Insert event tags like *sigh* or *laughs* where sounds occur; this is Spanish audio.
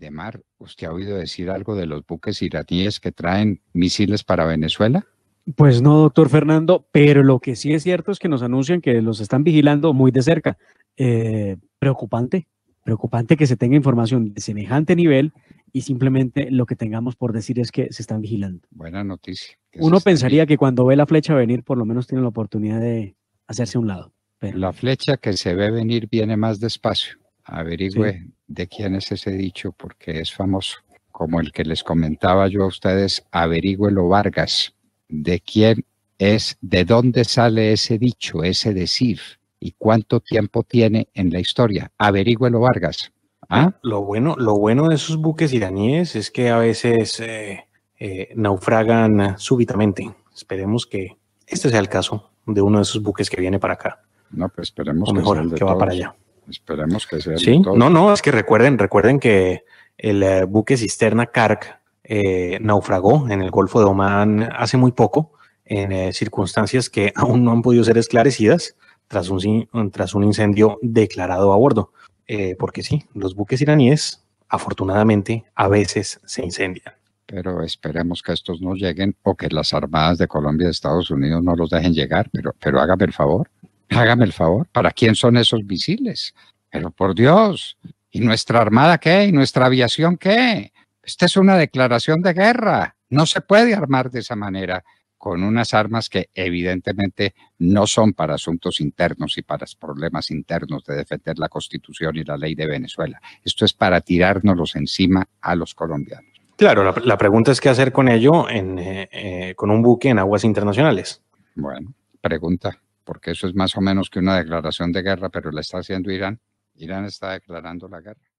de mar, ¿usted ha oído decir algo de los buques iraníes que traen misiles para Venezuela? Pues no, doctor Fernando, pero lo que sí es cierto es que nos anuncian que los están vigilando muy de cerca. Eh, preocupante, preocupante que se tenga información de semejante nivel y simplemente lo que tengamos por decir es que se están vigilando. Buena noticia. Uno pensaría que cuando ve la flecha venir, por lo menos tiene la oportunidad de hacerse a un lado. Pero... La flecha que se ve venir viene más despacio. Averigüe de quién es ese dicho porque es famoso, como el que les comentaba yo a ustedes, Averigüelo Vargas, de quién es, de dónde sale ese dicho, ese decir y cuánto tiempo tiene en la historia. Averigüelo Vargas. ¿Ah? Lo, bueno, lo bueno de esos buques iraníes es que a veces eh, eh, naufragan súbitamente. Esperemos que este sea el caso de uno de esos buques que viene para acá. No, pues esperemos mejor, que va para allá. Esperemos que sea. Sí, no, no, es que recuerden, recuerden que el eh, buque cisterna Kark eh, naufragó en el Golfo de Omán hace muy poco, en eh, circunstancias que *laughs* aún no han podido ser esclarecidas tras un, tras un incendio declarado a bordo. porque sí, los buques iraníes, afortunadamente, a veces se incendian pero esperemos que estos no lleguen o que las armadas de Colombia y de Estados Unidos no los dejen llegar, pero, pero hágame el favor, Hágame el favor, ¿para quién son esos misiles? Pero por Dios, ¿y nuestra armada qué? ¿Y nuestra aviación qué? Esta es una declaración de guerra. No se puede armar de esa manera con unas armas que evidentemente no son para asuntos internos y para problemas internos de defender la constitución y la ley de Venezuela. Esto es para tirárnoslos encima a los colombianos. Claro, la, pregunta es qué hacer con ello en, eh, eh, con un buque en aguas internacionales. Bueno, pregunta porque eso es más o menos que una declaración de guerra, pero la está haciendo Irán. Irán está declarando la guerra.